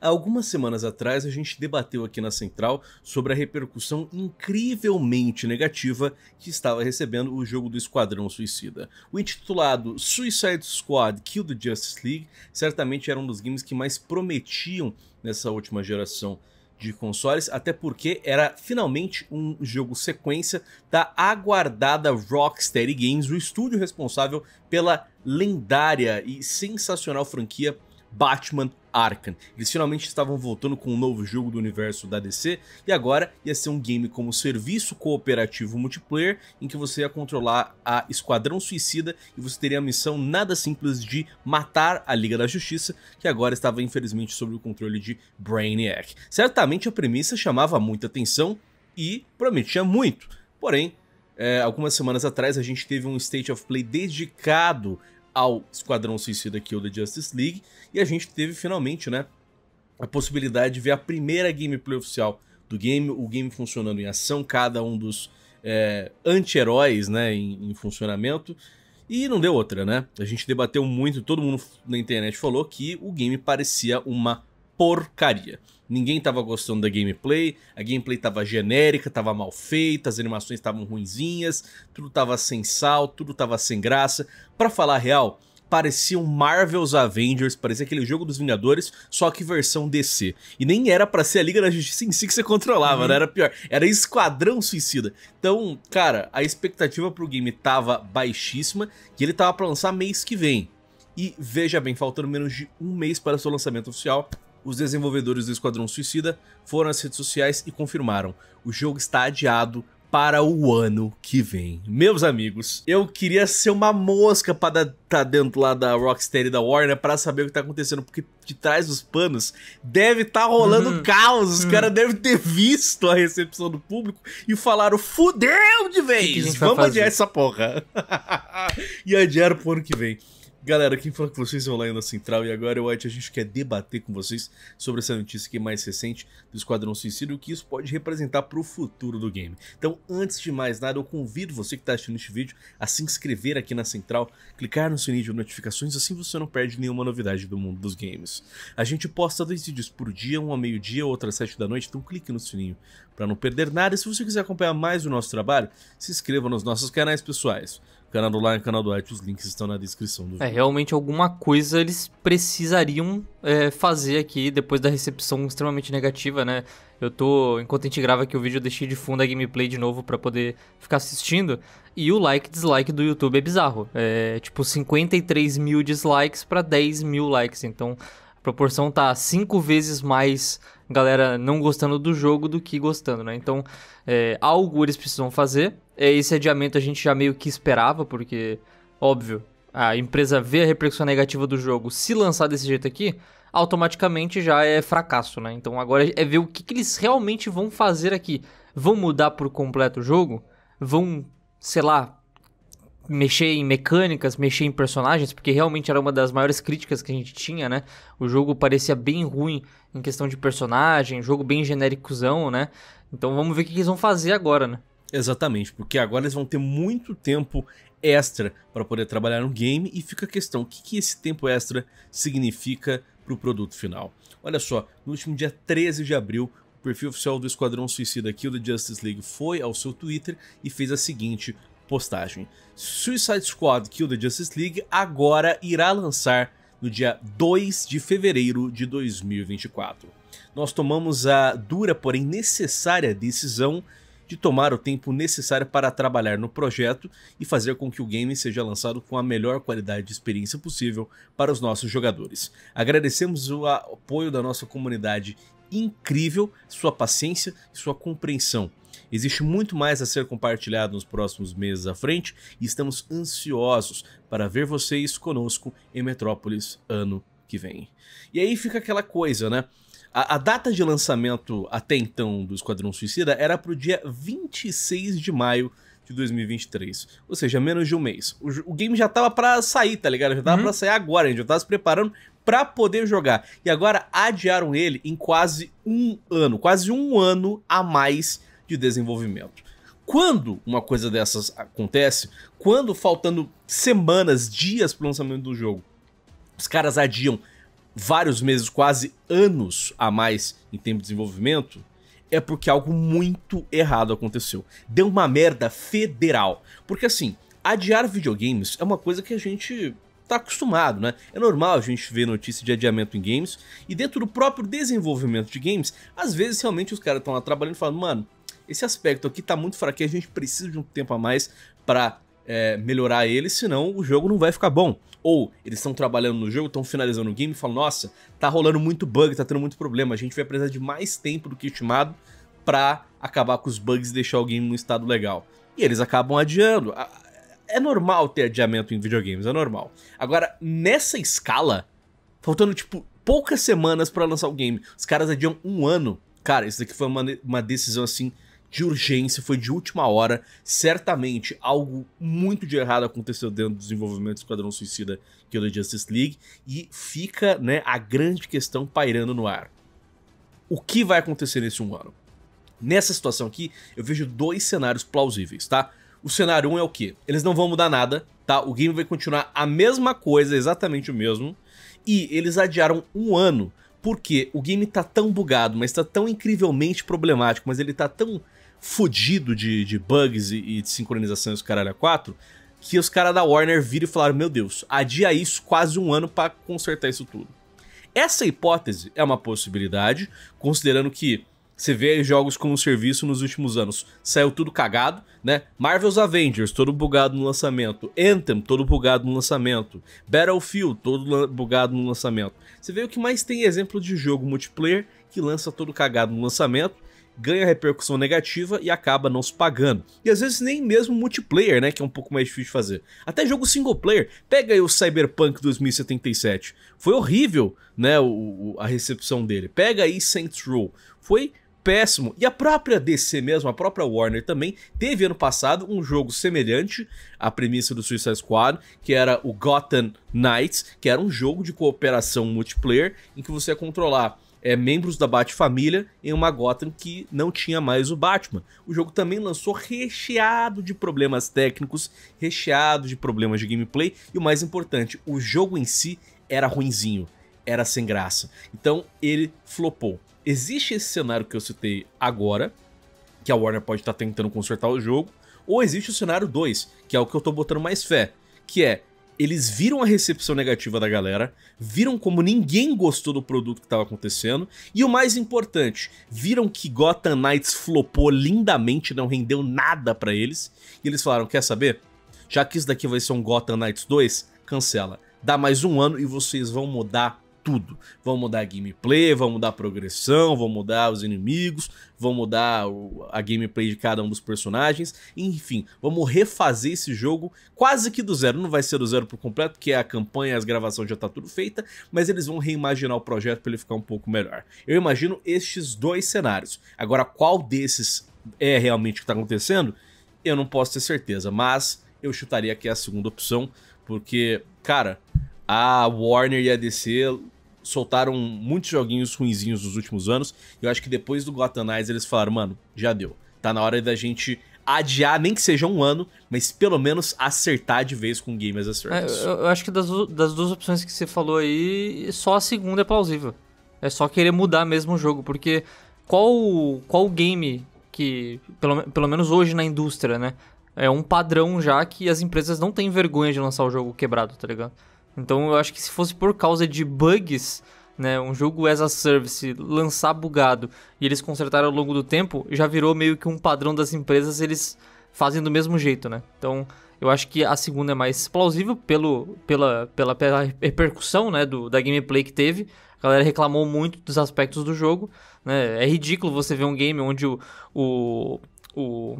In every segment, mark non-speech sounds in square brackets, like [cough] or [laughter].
Há algumas semanas atrás, a gente debateu aqui na Central sobre a repercussão incrivelmente negativa que estava recebendo o jogo do Esquadrão Suicida. O intitulado Suicide Squad Kill the Justice League certamente era um dos games que mais prometiam nessa última geração de consoles, até porque era finalmente um jogo sequência da aguardada Rocksteady Games, o estúdio responsável pela lendária e sensacional franquia Batman Arkham. Eles finalmente estavam voltando com um novo jogo do universo da DC e agora ia ser um game como serviço cooperativo multiplayer em que você ia controlar a Esquadrão Suicida e você teria a missão nada simples de matar a Liga da Justiça, que agora estava infelizmente sob o controle de Brainiac. Certamente a premissa chamava muita atenção e prometia muito, porém é, algumas semanas atrás a gente teve um State of Play dedicado ao Esquadrão Suicida Kill da é Justice League, e a gente teve finalmente, né, a possibilidade de ver a primeira gameplay oficial do game, o game funcionando em ação, cada um dos é, anti-heróis, né, em, em funcionamento, e não deu outra, né? A gente debateu muito, todo mundo na internet falou que o game parecia uma porcaria. Ninguém tava gostando da gameplay, a gameplay tava genérica, tava mal feita, as animações estavam ruinzinhas, tudo tava sem sal, tudo tava sem graça. Para falar a real, parecia um Marvel's Avengers, parecia aquele jogo dos Vingadores, só que versão DC. E nem era para ser a Liga da Justiça em si que você controlava, né? uhum. né? era pior, era Esquadrão Suicida. Então, cara, a expectativa pro game tava baixíssima e ele tava para lançar mês que vem. E veja bem, faltando menos de um mês para seu lançamento oficial, os desenvolvedores do Esquadrão Suicida foram às redes sociais e confirmaram: o jogo está adiado para o ano que vem. Meus amigos, eu queria ser uma mosca para estar tá dentro lá da Rockstar e da Warner para saber o que tá acontecendo, porque de trás dos panos deve estar tá rolando uhum. caos. Os uhum. caras devem ter visto a recepção do público e falaram: fudeu de vez! Que que tá Vamos adiar essa porra. [laughs] e adiaram pro ano que vem. Galera, quem fala com vocês é o Lion da Central e agora, o White, a gente quer debater com vocês sobre essa notícia que é mais recente do Esquadrão Suicida e o que isso pode representar para o futuro do game. Então, antes de mais nada, eu convido você que está assistindo este vídeo a se inscrever aqui na Central, clicar no sininho de notificações, assim você não perde nenhuma novidade do mundo dos games. A gente posta dois vídeos por dia, um ao meio-dia, outro às sete da noite, então clique no sininho para não perder nada. E se você quiser acompanhar mais o nosso trabalho, se inscreva nos nossos canais pessoais canal do Lar e canal do Arte, os links estão na descrição do vídeo. É, realmente alguma coisa eles precisariam é, fazer aqui depois da recepção extremamente negativa, né? Eu tô, enquanto a gente grava aqui o vídeo, eu deixei de fundo a gameplay de novo para poder ficar assistindo. E o like dislike do YouTube é bizarro. É tipo 53 mil dislikes para 10 mil likes, então a proporção tá cinco vezes mais galera não gostando do jogo do que gostando, né? Então, é, algo eles precisam fazer. É, esse adiamento a gente já meio que esperava, porque, óbvio, a empresa vê a repercussão negativa do jogo. Se lançar desse jeito aqui, automaticamente já é fracasso, né? Então agora é ver o que, que eles realmente vão fazer aqui. Vão mudar por completo o jogo? Vão, sei lá, mexer em mecânicas, mexer em personagens, porque realmente era uma das maiores críticas que a gente tinha, né? O jogo parecia bem ruim em questão de personagem, jogo bem genéricozão, né? Então vamos ver o que eles vão fazer agora, né? Exatamente, porque agora eles vão ter muito tempo extra para poder trabalhar no game e fica a questão, o que, que esse tempo extra significa para o produto final? Olha só, no último dia 13 de abril, o perfil oficial do Esquadrão Suicida o the Justice League foi ao seu Twitter e fez a seguinte postagem. Suicide Squad Kill the Justice League agora irá lançar no dia 2 de fevereiro de 2024. Nós tomamos a dura, porém necessária decisão de tomar o tempo necessário para trabalhar no projeto e fazer com que o game seja lançado com a melhor qualidade de experiência possível para os nossos jogadores. Agradecemos o apoio da nossa comunidade incrível, sua paciência e sua compreensão Existe muito mais a ser compartilhado nos próximos meses à frente e estamos ansiosos para ver vocês conosco em Metrópolis ano que vem. E aí fica aquela coisa, né? A, a, data de lançamento até então do Esquadrão Suicida era para o dia 26 de maio de 2023. Ou seja, menos de um mês. O, o game já tava para sair, tá ligado? Já tava uhum. para sair agora, a gente já tava se preparando para poder jogar. E agora adiaram ele em quase um ano. Quase um ano a mais de desenvolvimento. Quando uma coisa dessas acontece, quando faltando semanas, dias para o lançamento do jogo, os caras adiam vários meses, quase anos a mais em tempo de desenvolvimento, é porque algo muito errado aconteceu. Deu uma merda federal. Porque assim, adiar videogames é uma coisa que a gente tá acostumado, né? É normal a gente ver notícia de adiamento em games e dentro do próprio desenvolvimento de games, às vezes realmente os caras estão lá trabalhando e falando, mano, esse aspecto aqui tá muito fraquinho, a gente precisa de um tempo a mais para é, melhorar ele, senão o jogo não vai ficar bom. Ou eles estão trabalhando no jogo, estão finalizando o game e falam, nossa, tá rolando muito bug, tá tendo muito problema, a gente vai precisar de mais tempo do que estimado para acabar com os bugs e deixar o game num estado legal. E eles acabam adiando. É normal ter adiamento em videogames, é normal. Agora, nessa escala, faltando tipo poucas semanas para lançar o game, os caras adiam um ano. Cara, isso daqui foi uma, uma decisão assim de urgência, foi de última hora. Certamente algo muito de errado aconteceu dentro do desenvolvimento do Esquadrão Suicida que é o The Justice League e fica, né, a grande questão pairando no ar. O que vai acontecer nesse um ano? Nessa situação aqui, eu vejo dois cenários plausíveis, tá? O cenário 1 um é o quê? Eles não vão mudar nada, tá? O game vai continuar a mesma coisa, exatamente o mesmo. E eles adiaram um ano porque o game tá tão bugado, mas tá tão incrivelmente problemático, mas ele tá tão fodido de, de bugs e, e de sincronização e caralho a 4, que os caras da Warner viram e falaram: Meu Deus, adia isso quase um ano para consertar isso tudo. Essa hipótese é uma possibilidade, considerando que você vê jogos como serviço nos últimos anos, saiu tudo cagado, né? Marvel's Avengers, todo bugado no lançamento. Anthem, todo bugado no lançamento. Battlefield, todo bugado no lançamento. Você vê o que mais tem exemplo de jogo multiplayer que lança todo cagado no lançamento ganha repercussão negativa e acaba não se pagando. E às vezes nem mesmo multiplayer, né, que é um pouco mais difícil de fazer. Até jogo single player, pega aí o Cyberpunk 2077. Foi horrível, né, o, a recepção dele. Pega aí Saints Row. Foi péssimo. E a própria DC mesmo, a própria Warner também, teve ano passado um jogo semelhante à premissa do Suicide Squad, que era o Gotham Knights, que era um jogo de cooperação multiplayer em que você ia controlar é, membros da Bat-família em uma Gotham que não tinha mais o Batman. O jogo também lançou recheado de problemas técnicos, recheado de problemas de gameplay e o mais importante, o jogo em si era ruinzinho, era sem graça. Então ele flopou. Existe esse cenário que eu citei agora, que a Warner pode estar tá tentando consertar o jogo, ou existe o cenário 2, que é o que eu estou botando mais fé, que é eles viram a recepção negativa da galera, viram como ninguém gostou do produto que estava acontecendo, e o mais importante, viram que Gotham Knights flopou lindamente, não rendeu nada para eles, e eles falaram: quer saber? Já que isso daqui vai ser um Gotham Knights 2, cancela. Dá mais um ano e vocês vão mudar tudo. Vão mudar a gameplay, vão mudar a progressão, vão mudar os inimigos, vão mudar a gameplay de cada um dos personagens. Enfim, vamos refazer esse jogo quase que do zero. Não vai ser do zero por completo, porque a campanha, as gravações já tá tudo feita, mas eles vão reimaginar o projeto para ele ficar um pouco melhor. Eu imagino estes dois cenários. Agora, qual desses é realmente o que tá acontecendo? Eu não posso ter certeza, mas eu chutaria que é a segunda opção, porque, cara, a Warner e a DC soltaram muitos joguinhos ruinzinhos nos últimos anos. E eu acho que depois do Glotanize eles falaram, mano, já deu. Tá na hora da gente adiar, nem que seja um ano, mas pelo menos acertar de vez com o Game as a Service. É, eu, eu acho que das, das duas opções que você falou aí, só a segunda é plausível. É só querer mudar mesmo o jogo, porque qual, qual game que, pelo, pelo menos hoje na indústria, né? É um padrão já que as empresas não têm vergonha de lançar o jogo quebrado, tá ligado? Então eu acho que se fosse por causa de bugs, né, um jogo as a service lançar bugado e eles consertaram ao longo do tempo, já virou meio que um padrão das empresas, eles fazem do mesmo jeito, né? Então, eu acho que a segunda é mais plausível pelo, pela, pela, pela repercussão, né, do, da gameplay que teve. A galera reclamou muito dos aspectos do jogo, né? É ridículo você ver um game onde o, o, o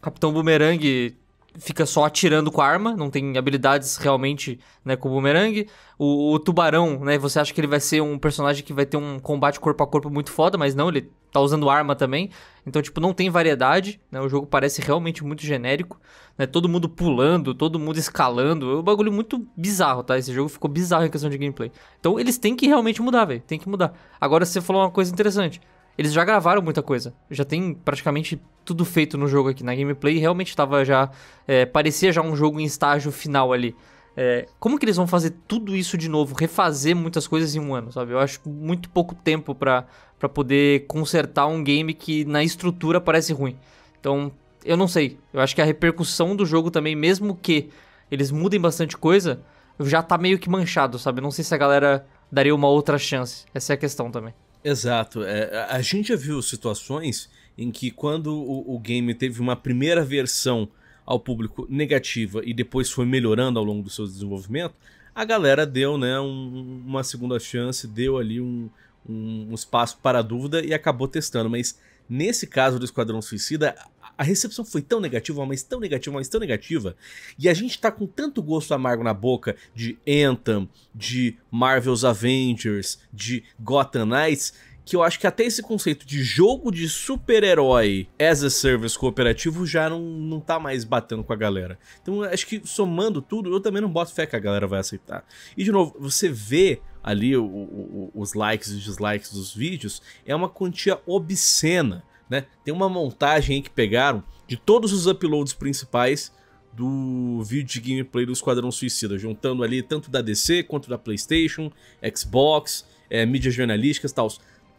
Capitão Boomerang fica só atirando com a arma, não tem habilidades realmente, né, com o boomerang. O, o, tubarão, né, você acha que ele vai ser um personagem que vai ter um combate corpo a corpo muito foda, mas não, ele tá usando arma também. Então, tipo, não tem variedade, né? O jogo parece realmente muito genérico, né? Todo mundo pulando, todo mundo escalando. É um bagulho muito bizarro, tá? Esse jogo ficou bizarro em questão de gameplay. Então, eles têm que realmente mudar, velho. Tem que mudar. Agora, você falou uma coisa interessante. Eles já gravaram muita coisa. Já tem praticamente tudo feito no jogo aqui na gameplay. Realmente estava já. É, parecia já um jogo em estágio final ali. É, como que eles vão fazer tudo isso de novo? Refazer muitas coisas em um ano, sabe? Eu acho muito pouco tempo para poder consertar um game que na estrutura parece ruim. Então, eu não sei. Eu acho que a repercussão do jogo também, mesmo que eles mudem bastante coisa, já tá meio que manchado, sabe? Eu não sei se a galera daria uma outra chance. Essa é a questão também. Exato. É, a gente já viu situações em que quando o, o, game teve uma primeira versão ao público negativa e depois foi melhorando ao longo do seu desenvolvimento, a galera deu né, um, uma segunda chance, deu ali um, um, um espaço para dúvida e acabou testando. Mas nesse caso do Esquadrão Suicida, a recepção foi tão negativa, mas tão negativa, mas tão negativa. E a gente tá com tanto gosto amargo na boca de Anthem, de Marvel's Avengers, de Gotham Knights, que eu acho que até esse conceito de jogo de super-herói as a service cooperativo já não, não tá mais batendo com a galera. Então acho que somando tudo, eu também não boto fé que a galera vai aceitar. E de novo, você vê ali o, o, os likes e dislikes dos vídeos, é uma quantia obscena né? Tem uma montagem aí que pegaram de todos os uploads principais do vídeo de gameplay do Esquadrão Suicida, juntando ali tanto da DC quanto da PlayStation, Xbox, é, mídias jornalísticas e tal.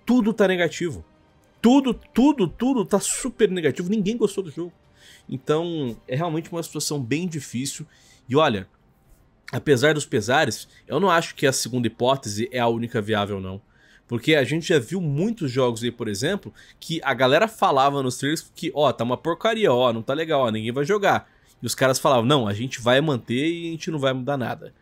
Tudo tá negativo. Tudo, tudo, tudo tá super negativo. Ninguém gostou do jogo. Então, é realmente uma situação bem difícil. E olha, apesar dos pesares, eu não acho que a segunda hipótese é a única viável, não. Porque a gente já viu muitos jogos aí, por exemplo, que a galera falava nos trailers que, ó, tá uma porcaria, ó, não tá legal, ó, ninguém vai jogar. E os caras falavam, não, a gente vai manter e a gente não vai mudar nada.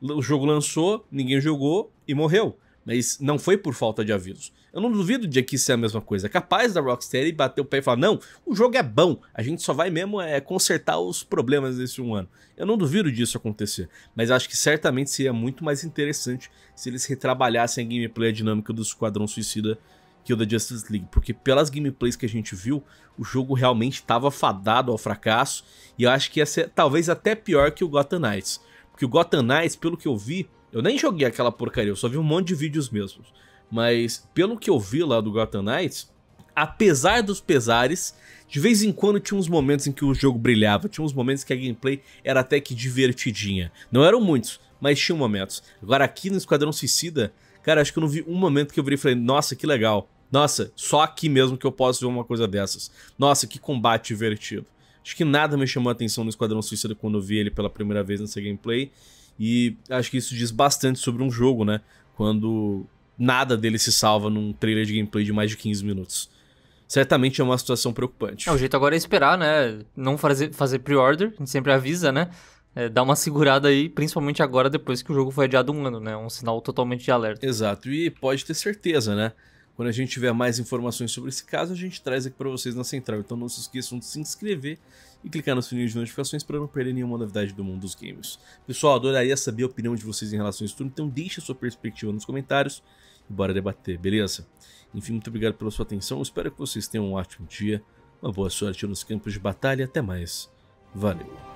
O jogo lançou, ninguém jogou e morreu mas não foi por falta de aviso. Eu não duvido de aqui ser a mesma coisa. É capaz da Rocksteady bater o pé e falar: não, o jogo é bom, a gente só vai mesmo é, consertar os problemas desse um ano. Eu não duvido disso acontecer, mas acho que certamente seria muito mais interessante se eles retrabalhassem a gameplay dinâmica do Esquadrão Suicida que o da Justice League, porque pelas gameplays que a gente viu, o jogo realmente estava fadado ao fracasso, e eu acho que ia ser talvez até pior que o Gotham Knights. Porque o Gotham Knights, pelo que eu vi, eu nem joguei aquela porcaria, eu só vi um monte de vídeos mesmos. Mas pelo que eu vi lá do Gotham Knights, apesar dos pesares, de vez em quando tinha uns momentos em que o jogo brilhava, tinha uns momentos que a gameplay era até que divertidinha. Não eram muitos, mas tinha momentos. Agora aqui no Esquadrão Suicida, cara, acho que eu não vi um momento que eu virei e falei, nossa, que legal. Nossa, só aqui mesmo que eu posso ver uma coisa dessas. Nossa, que combate divertido. Acho que nada me chamou a atenção no Esquadrão Suicida quando eu vi ele pela primeira vez nessa gameplay. E acho que isso diz bastante sobre um jogo, né? Quando nada dele se salva num trailer de gameplay de mais de 15 minutos. Certamente é uma situação preocupante. É, o jeito agora é esperar, né? Não fazer, fazer pre-order, a gente sempre avisa, né? É, dá uma segurada aí, principalmente agora depois que o jogo foi adiado um ano, né? Um sinal totalmente de alerta. Exato, e pode ter certeza, né? Quando a gente tiver mais informações sobre esse caso, a gente traz aqui para vocês na central. Então não se esqueçam de se inscrever e clicar no sininho de notificações para não perder nenhuma novidade do mundo dos games. Pessoal, adoraria saber a opinião de vocês em relação a isso tudo, então deixe a sua perspectiva nos comentários e bora debater, beleza? Enfim, muito obrigado pela sua atenção, espero que vocês tenham um ótimo dia, uma boa sorte nos campos de batalha, e até mais, valeu!